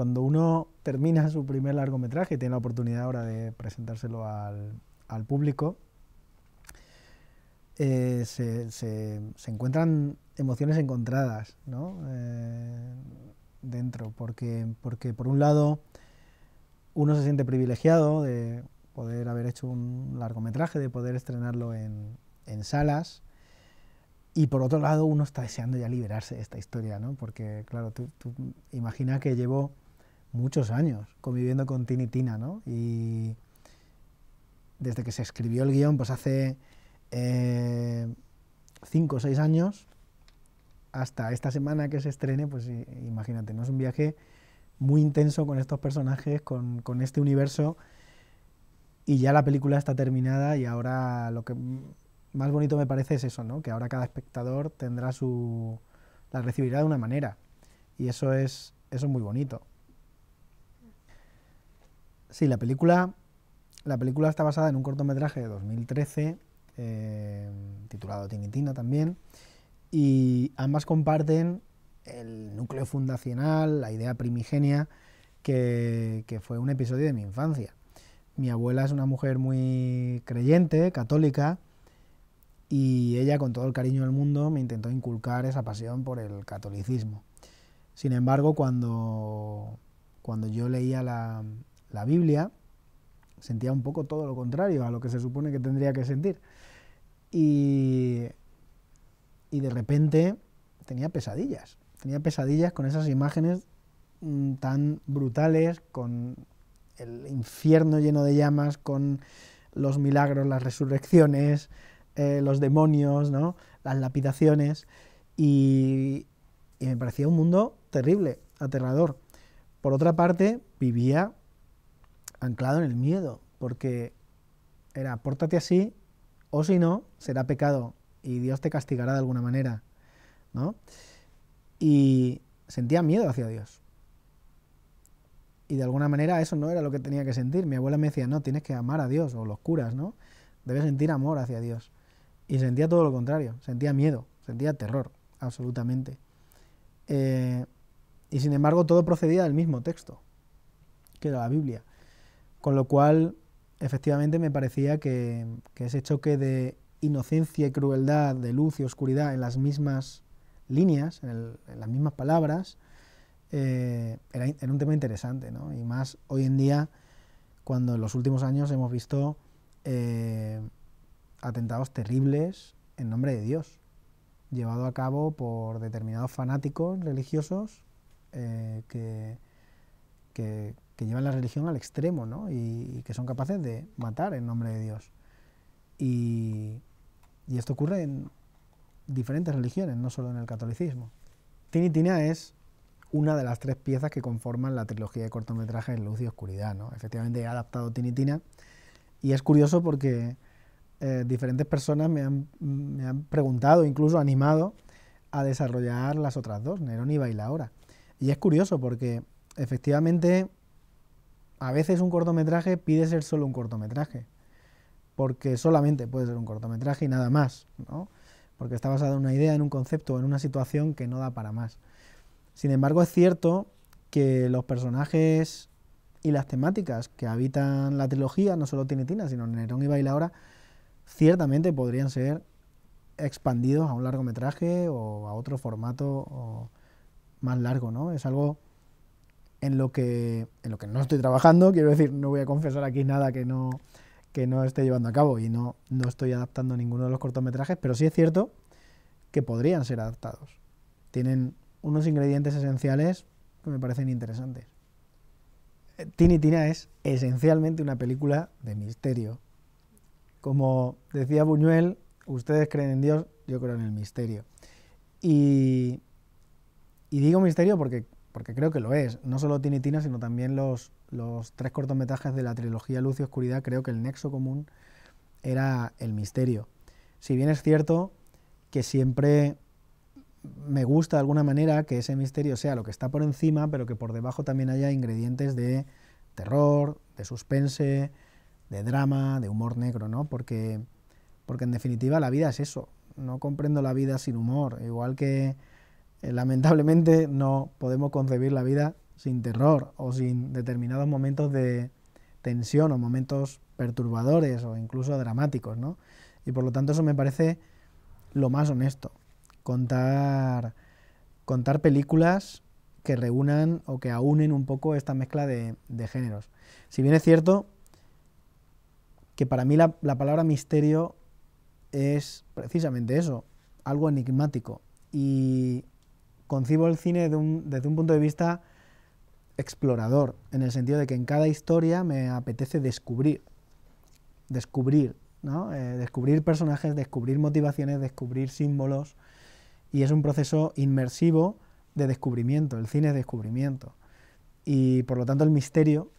cuando uno termina su primer largometraje y tiene la oportunidad ahora de presentárselo al, público, eh, se, encuentran emociones encontradas eh, dentro, porque, porque por un lado uno se siente privilegiado de poder haber hecho un largometraje, de poder estrenarlo en, salas, y por otro lado uno está deseando ya liberarse de esta historia, ¿no? porque claro, tú, imagina que llevo muchos años conviviendo con Tini Tina, ¿no? Y desde que se escribió el guión, pues hace eh, cinco o seis años, hasta esta semana que se estrene, pues imagínate, ¿no? Es un viaje muy intenso con estos personajes, con, este universo, y ya la película está terminada y ahora lo que más bonito me parece es eso, ¿no? Que ahora cada espectador tendrá su... la recibirá de una manera, y eso es, eso es muy bonito. Sí, la película, la película está basada en un cortometraje de 2013 eh, titulado Tinitino también, y ambas comparten el núcleo fundacional, la idea primigenia, que, que, fue un episodio de mi infancia. Mi abuela es una mujer muy creyente, católica, y ella con todo el cariño del mundo me intentó inculcar esa pasión por el catolicismo. Sin embargo, cuando, cuando yo leía la, la Biblia sentía un poco todo lo contrario a lo que se supone que tendría que sentir. Y, de repente tenía pesadillas, tenía pesadillas con esas imágenes mm, tan brutales, con el infierno lleno de llamas, con los milagros, las resurrecciones, eh, los demonios, las lapidaciones, y me parecía un mundo terrible, aterrador. Por otra parte, vivía anclado en el miedo, porque era pórtate así o si no, será pecado y Dios te castigará de alguna manera, ¿no? Y sentía miedo hacia Dios. Y de alguna manera eso no era lo que tenía que sentir. Mi abuela me decía, no, tienes que amar a Dios, o los curas, ¿no? Debes sentir amor hacia Dios. Y sentía todo lo contrario, sentía miedo, sentía terror, absolutamente. Eh, y sin embargo todo procedía del mismo texto, que era la Biblia. Con lo cual, efectivamente, me parecía que, ese choque de inocencia y crueldad, de luz y oscuridad en las mismas líneas, en, las mismas palabras, eh, era, un tema interesante, Y más hoy en día, cuando en los últimos años hemos visto eh, atentados terribles en nombre de Dios, llevado a cabo por determinados fanáticos religiosos eh, que, que llevan la religión al extremo ¿no? y, que son capaces de matar en nombre de Dios. Y, esto ocurre en diferentes religiones, no solo en el catolicismo. Tinitina es una de las tres piezas que conforman la trilogía de cortometrajes Luz y Oscuridad. ¿no? Efectivamente he adaptado Tinitina y es curioso porque eh, diferentes personas me han, me han preguntado, incluso animado, a desarrollar las otras dos, Nerón y Bailaora. Y es curioso porque efectivamente a veces un cortometraje pide ser solo un cortometraje, porque solamente puede ser un cortometraje y nada más, ¿no? porque está basado en una idea, en un concepto, en una situación que no da para más. Sin embargo, es cierto que los personajes y las temáticas que habitan la trilogía, no solo Tina, sino Nerón y Bailaora, ciertamente podrían ser expandidos a un largometraje o a otro formato más largo, ¿no? Es algo en lo que, lo que no estoy trabajando, quiero decir, no voy a confesar aquí nada que no, que no esté llevando a cabo y no, no estoy adaptando ninguno de los cortometrajes, pero sí es cierto que podrían ser adaptados. Tienen unos ingredientes esenciales que me parecen interesantes. Eh, Tini Tina es esencialmente una película de misterio. Como decía Buñuel, ustedes creen en Dios, yo creo en el misterio. y digo misterio porque porque creo que lo es, no solo Tinitina, sino también los, los tres cortometrajes de la trilogía Luz y Oscuridad, creo que el nexo común era el misterio. Si bien es cierto que siempre me gusta de alguna manera que ese misterio sea lo que está por encima, pero que por debajo también haya ingredientes de terror, de suspense, de drama, de humor negro, ¿no? Porque, porque en definitiva la vida es eso. No comprendo la vida sin humor. Igual que eh, lamentablemente no podemos concebir la vida sin terror o sin determinados momentos de tensión o momentos perturbadores o incluso dramáticos, Y por lo tanto eso me parece lo más honesto, contar, contar películas que reúnan o que aúnen un poco esta mezcla de, géneros. Si bien es cierto que para mí la, la palabra misterio es precisamente eso, algo enigmático y concibo el cine desde un punto de vista explorador, en el sentido de que en cada historia me apetece descubrir, descubrir, ¿no? Eh, descubrir personajes, descubrir motivaciones, descubrir símbolos, y es un proceso inmersivo de descubrimiento, el cine es descubrimiento. Y por lo tanto el misterio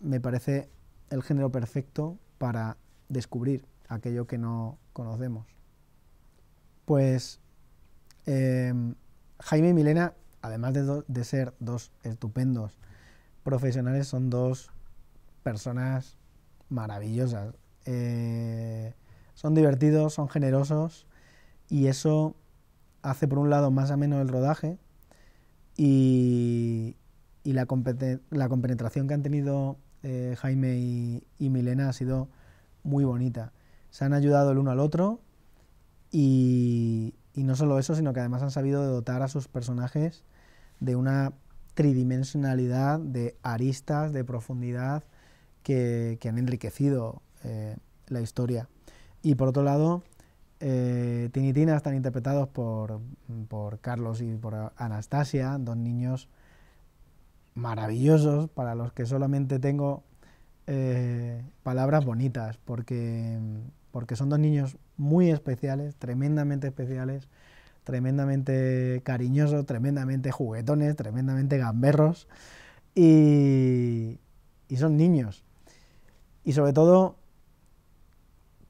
me parece el género perfecto para descubrir aquello que no conocemos. Pues Em, Jaime y Milena, además de, ser dos estupendos profesionales, son dos personas maravillosas. Eh, son divertidos, son generosos y eso hace por un lado más o menos el rodaje y, la, la, compenetración que han tenido eh, Jaime y, y Milena ha sido muy bonita. Se han ayudado el uno al otro y, y no solo eso, sino que además han sabido dotar a sus personajes de una tridimensionalidad, de aristas, de profundidad que, han enriquecido eh, la historia. Y por otro lado, eh, Tinitina están interpretados por, Carlos y por Anastasia, dos niños maravillosos para los que solamente tengo eh, palabras bonitas, porque, porque son dos niños muy especiales, tremendamente especiales, tremendamente cariñosos, tremendamente juguetones, tremendamente gamberros y, y son niños. Y sobre todo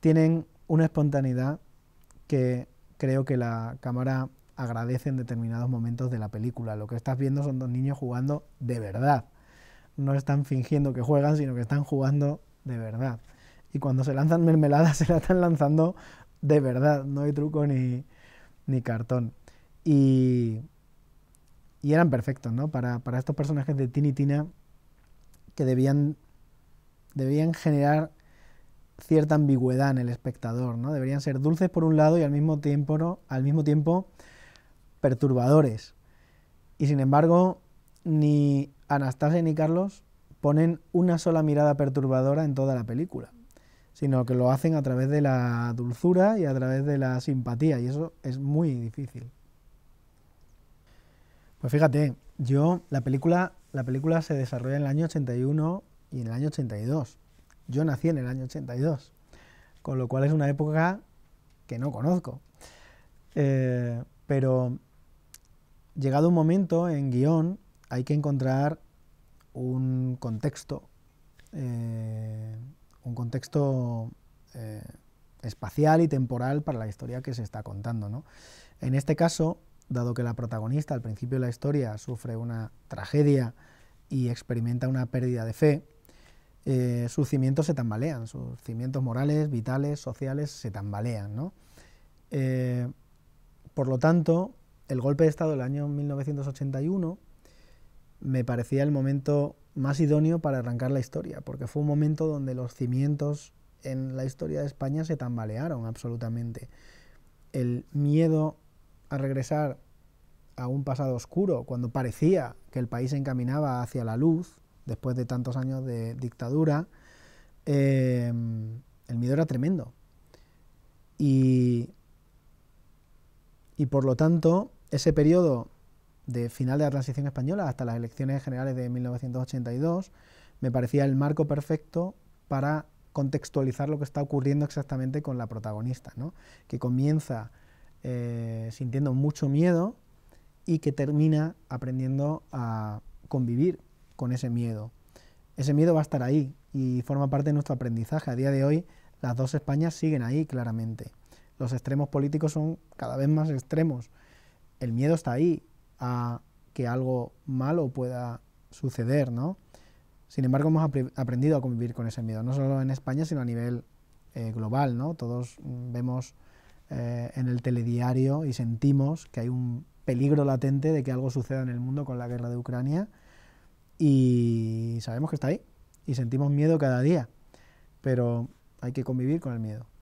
tienen una espontaneidad que creo que la cámara agradece en determinados momentos de la película. Lo que estás viendo son dos niños jugando de verdad. No están fingiendo que juegan, sino que están jugando de verdad y cuando se lanzan mermeladas se la están lanzando de verdad, no hay truco ni, cartón. Y, eran perfectos, ¿no? Para, para, estos personajes de Tini Tina que debían, debían generar cierta ambigüedad en el espectador, ¿no? Deberían ser dulces por un lado y al mismo tiempo, al mismo tiempo perturbadores. Y sin embargo, ni Anastasia ni Carlos ponen una sola mirada perturbadora en toda la película sino que lo hacen a través de la dulzura y a través de la simpatía, y eso es muy difícil. Pues fíjate, yo, la película, la película se desarrolla en el año 81 y en el año 82. Yo nací en el año 82, con lo cual es una época que no conozco. Eh, pero llegado un momento en guión hay que encontrar un contexto eh, un contexto eh, espacial y temporal para la historia que se está contando. En este caso, dado que la protagonista al principio de la historia sufre una tragedia y experimenta una pérdida de fe, eh, sus cimientos se tambalean, sus cimientos morales, vitales, sociales se tambalean. Eh, por lo tanto, el golpe de Estado del año 1981 me parecía el momento más idóneo para arrancar la historia, porque fue un momento donde los cimientos en la historia de España se tambalearon absolutamente. El miedo a regresar a un pasado oscuro, cuando parecía que el país se encaminaba hacia la luz, después de tantos años de dictadura, em, el miedo era tremendo. Y, y por lo tanto, ese periodo de final de la transición española hasta las elecciones generales de 1982, me parecía el marco perfecto para contextualizar lo que está ocurriendo exactamente con la protagonista, que comienza eh, sintiendo mucho miedo y que termina aprendiendo a convivir con ese miedo. Ese miedo va a estar ahí y forma parte de nuestro aprendizaje. A día de hoy las dos Españas siguen ahí claramente. Los extremos políticos son cada vez más extremos. El miedo está ahí a que algo malo pueda suceder, Sin embargo, hemos aprendido a convivir con ese miedo, no solo en España, sino a nivel eh, global, ¿no? Todos mm, vemos eh, en el telediario y sentimos que hay un peligro latente de que algo suceda en el mundo con la guerra de Ucrania y sabemos que está ahí y sentimos miedo cada día, pero hay que convivir con el miedo.